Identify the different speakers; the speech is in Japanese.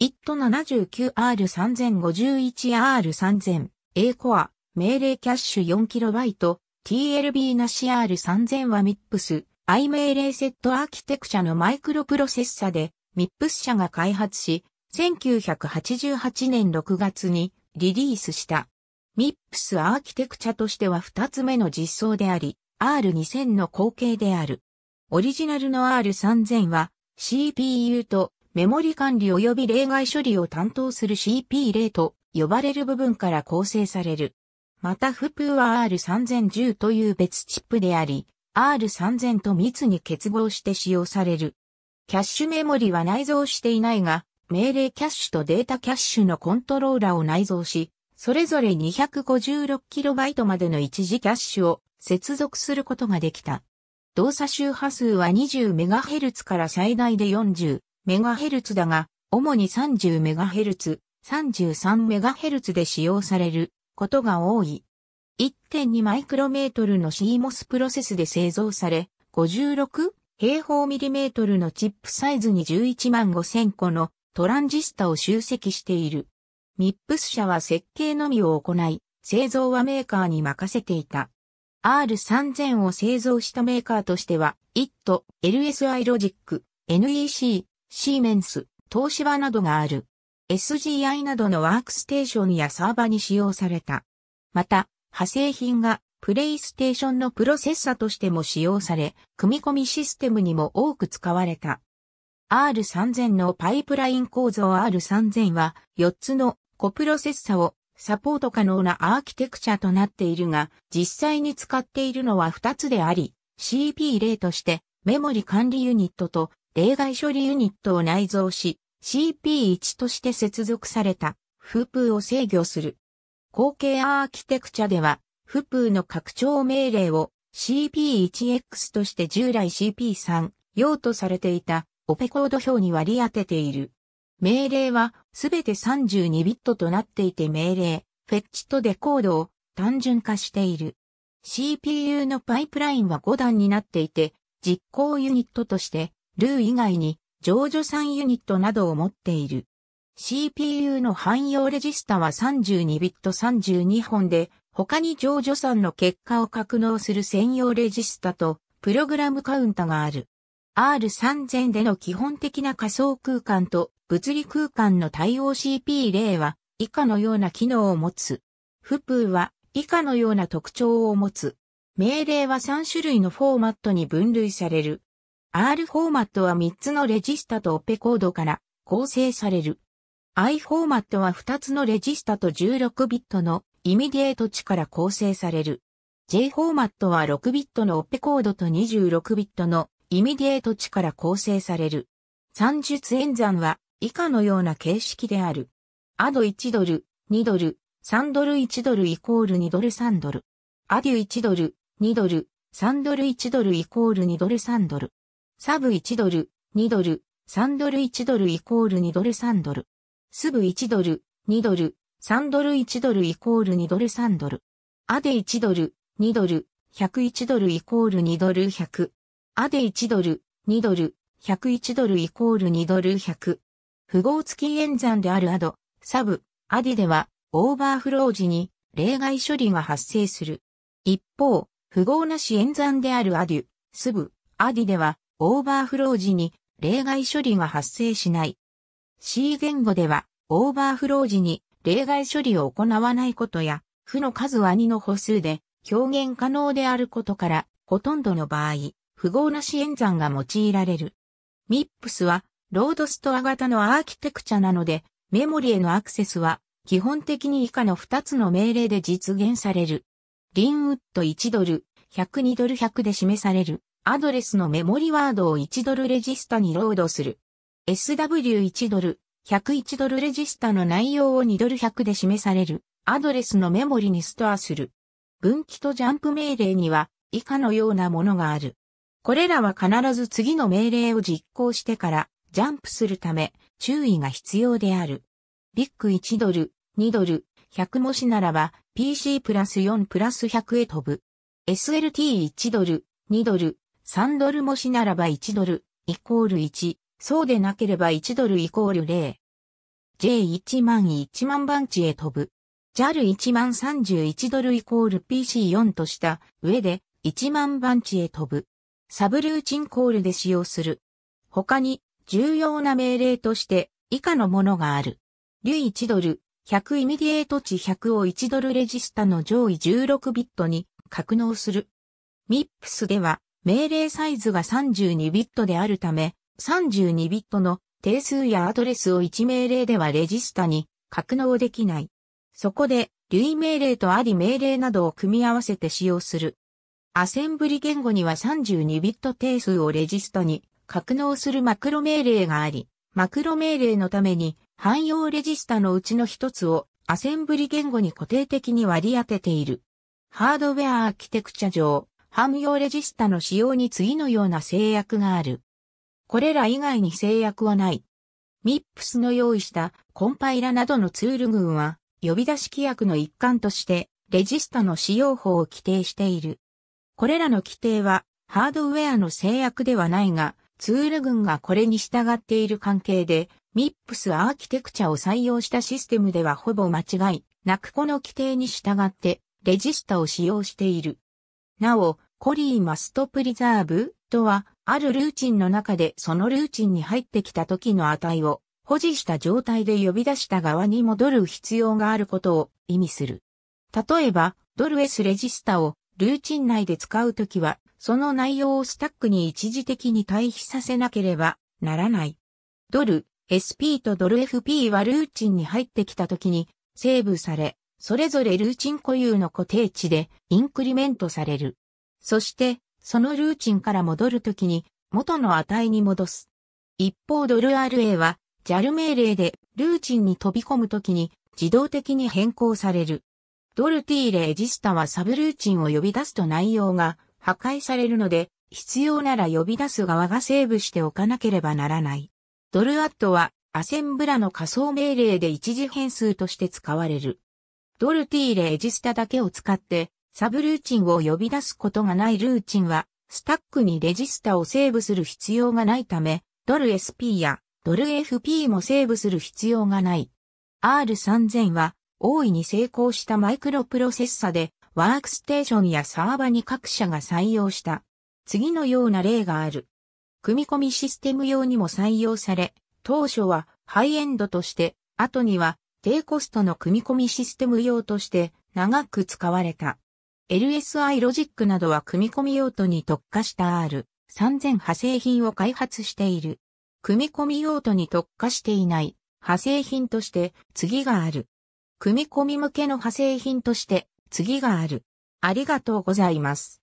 Speaker 1: i t 79R3051R3000、A コア、命令キャッシュ 4KB、TLB なし R3000 は MIPS、I 命令セットアーキテクチャのマイクロプロセッサで MIPS 社が開発し、1988年6月にリリースした。MIPS アーキテクチャとしては2つ目の実装であり、R2000 の後継である。オリジナルの R3000 は CPU とメモリ管理及び例外処理を担当する CP 例と呼ばれる部分から構成される。またフプは R3010 という別チップであり、R3000 と密に結合して使用される。キャッシュメモリは内蔵していないが、命令キャッシュとデータキャッシュのコントローラを内蔵し、それぞれ 256KB までの一時キャッシュを接続することができた。動作周波数は 20MHz から最大で40 MHz だが、主に 30MHz、33MHz で使用されることが多い。1.2マイクロメートルの CMOS プロセスで製造され、56平方ミリメートルのチップサイズに11万5000個のトランジスタを集積している。ミップス社は設計のみを行い、製造はメーカーに任せていた。R3000 を製造したメーカーとしては、IT、LSI ロジック、NEC、シーメンス、東芝などがある。SGI などのワークステーションやサーバに使用された。また、派生品がプレイステーションのプロセッサとしても使用され、組み込みシステムにも多く使われた。R3000 のパイプライン構造 R3000 は4つのコプロセッサをサポート可能なアーキテクチャとなっているが、実際に使っているのは2つであり、CP0 としてメモリ管理ユニットと例外処理ユニットを内蔵し、CP1 として接続された、フープーを制御する。後継アーキテクチャでは、フープーの拡張命令を CP1X として従来 CP3 用とされていたオペコード表に割り当てている。命令はすべて32ビットとなっていて命令、フェッチとデコードを単純化している。CPU のパイプラインは5段になっていて、実行ユニットとしてルー以外に、常女3ユニットなどを持っている。CPU の汎用レジスタは32ビット32本で、他に常女3の結果を格納する専用レジスタと、プログラムカウンタがある。R3000 での基本的な仮想空間と物理空間の対応 CP0 は以下のような機能を持つ。フプーは以下のような特徴を持つ。命令は3種類のフォーマットに分類される。R フォーマットは3つのレジスタとオペコードから構成される。I フォーマットは2つのレジスタと16ビットのイミディエート値から構成される。J フォーマットは6ビットのオペコードと26ビットのイミディエート値から構成される。算術演算は以下のような形式である。アド1ドル、2ドル、3ドル1ドルイコール2ドル3ドル。アデュ1ドル、2ドル、3ドル1ドルイコール2ドル3ドル。サブ1ドル、2ドル、3ドル1ドルイコール2ドル3ドル。スブ1ドル、2ドル、3ドル1ドルイコール2ドル3ドル。アデ1ドル、2ドル、101ドルイコール2ドル100。アデ1ドル、2ドル、101ドルイコール2ドル100。符号付き演算であるアド、サブ、アディでは、オーバーフロー時に、例外処理が発生する。一方、符号なし演算であるアデュ、スブ、アディでは、オーバーフロー時に例外処理が発生しない。C 言語では、オーバーフロー時に例外処理を行わないことや、負の数は2の歩数で表現可能であることから、ほとんどの場合、符号なし演算が用いられる。MIPS は、ロードストア型のアーキテクチャなので、メモリへのアクセスは、基本的に以下の2つの命令で実現される。リンウッド1ドル、102ドル100で示される。アドレスのメモリワードを1ドルレジスタにロードする。SW1 ドル、101ドルレジスタの内容を2ドル100で示される、アドレスのメモリにストアする。分岐とジャンプ命令には、以下のようなものがある。これらは必ず次の命令を実行してから、ジャンプするため、注意が必要である。ビッグ1ドル、2ドル、100もしならば、PC プラス4プラス100へ飛ぶ。SLT1 ドル、2ドル、3ドルもしならば1ドル、イコール1、そうでなければ1ドルイコール0。J1 万1万番地へ飛ぶ。JAL1 万31ドルイコール PC4 とした上で1万番地へ飛ぶ。サブルーチンコールで使用する。他に重要な命令として以下のものがある。イ1ドル、100イミディエート値100を1ドルレジスタの上位16ビットに格納する。MIPS では命令サイズが32ビットであるため、32ビットの定数やアドレスを1命令ではレジスタに格納できない。そこで、類命令とあり命令などを組み合わせて使用する。アセンブリ言語には32ビット定数をレジスタに格納するマクロ命令があり、マクロ命令のために汎用レジスタのうちの一つをアセンブリ言語に固定的に割り当てている。ハードウェアアーキテクチャ上、汎用レジスタの使用に次のような制約がある。これら以外に制約はない。MIPS の用意したコンパイラなどのツール群は呼び出し規約の一環としてレジスタの使用法を規定している。これらの規定はハードウェアの制約ではないがツール群がこれに従っている関係で MIPS アーキテクチャを採用したシステムではほぼ間違いなくこの規定に従ってレジスタを使用している。なお、コリーマストプリザーブとは、あるルーチンの中でそのルーチンに入ってきた時の値を保持した状態で呼び出した側に戻る必要があることを意味する。例えば、ドル S レジスタをルーチン内で使うときは、その内容をスタックに一時的に対比させなければならない。ドル SP とドル FP はルーチンに入ってきた時にセーブされ、それぞれルーチン固有の固定値でインクリメントされる。そして、そのルーチンから戻るときに、元の値に戻す。一方ドル RA は、JAL 命令で、ルーチンに飛び込むときに、自動的に変更される。ドル T レジスタはサブルーチンを呼び出すと内容が破壊されるので、必要なら呼び出す側がセーブしておかなければならない。ドルアットはアセンブラの仮想命令で一時変数として使われる。ドル T レジスタだけを使ってサブルーチンを呼び出すことがないルーチンは、スタックにレジスタをセーブする必要がないため、ドル SP やドル FP もセーブする必要がない。R3000 は大いに成功したマイクロプロセッサでワークステーションやサーバに各社が採用した。次のような例がある。組み込みシステム用にも採用され、当初はハイエンドとして、後には低コストの組み込みシステム用として長く使われた。LSI ロジックなどは組み込み用途に特化した R3000 派生品を開発している。組み込み用途に特化していない派生品として次がある。組み込み向けの派生品として次がある。ありがとうございます。